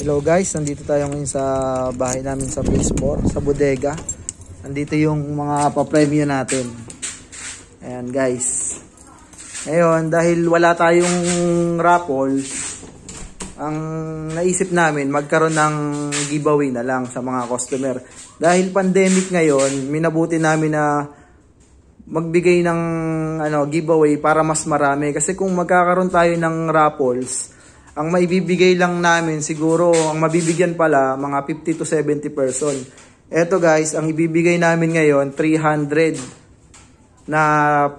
Hello guys, nandito tayo ngayon sa bahay namin sa Baseball, sa bodega. Nandito yung mga pa-premyo natin. Ayan guys. Ngayon, dahil wala tayong raffle, ang naisip namin magkaroon ng giveaway na lang sa mga customer. Dahil pandemic ngayon, minabuti namin na magbigay ng ano giveaway para mas marami kasi kung magkakaroon tayo ng raffles ang maibibigay lang namin siguro, ang mabibigyan pala, mga 50 to 70 person. Eto guys, ang ibibigay namin ngayon, 300 na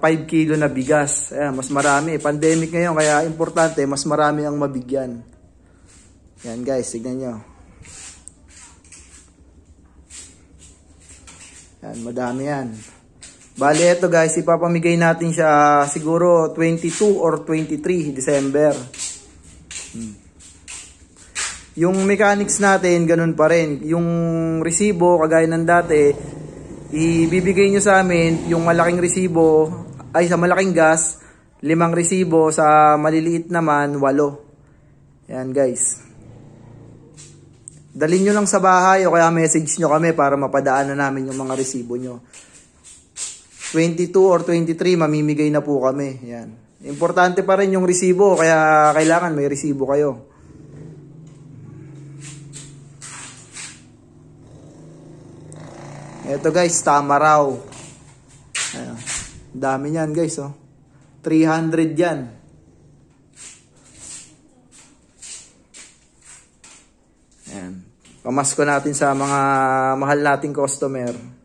5 kilo na bigas. Ayan, mas marami. Pandemic ngayon, kaya importante, mas marami ang mabigyan. Yan guys, tignan nyo. Yan, madami yan. Bali ito guys, ipapamigay natin siya siguro 22 or 23 December. Yung mechanics natin, ganun pa rin. Yung resibo, kagaya ng dati, ibibigay nyo sa amin yung malaking resibo, ay sa malaking gas, limang resibo, sa maliliit naman, walo. Yan guys. Dalin nyo lang sa bahay o kaya message nyo kami para mapadaan na namin yung mga resibo nyo. 22 or 23, mamimigay na po kami. Yan. Importante pa rin yung resibo, kaya kailangan may resibo kayo. Ito guys, tama raw. Ayan. Dami niyan guys, oh. 300 yan. Ayan. Pamasko natin sa mga mahal nating customer.